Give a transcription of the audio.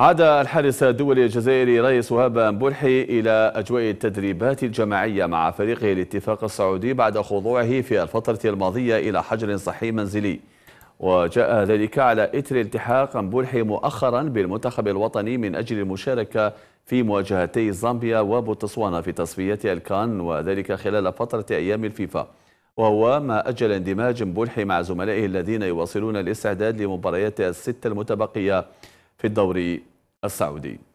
عاد الحارس الدولي الجزائري رئيس وهاب بلحي إلى أجواء التدريبات الجماعية مع فريقه الاتفاق السعودي بعد خضوعه في الفترة الماضية إلى حجر صحي منزلي وجاء ذلك على إثر التحاق بلحي مؤخرا بالمنتخب الوطني من أجل المشاركة في مواجهتي زامبيا وبوتسوانا في تصفيات الكان وذلك خلال فترة أيام الفيفا وهو ما أجل اندماج بلحي مع زملائه الذين يواصلون الاستعداد لمباريات الستة المتبقية في الدوري السعودي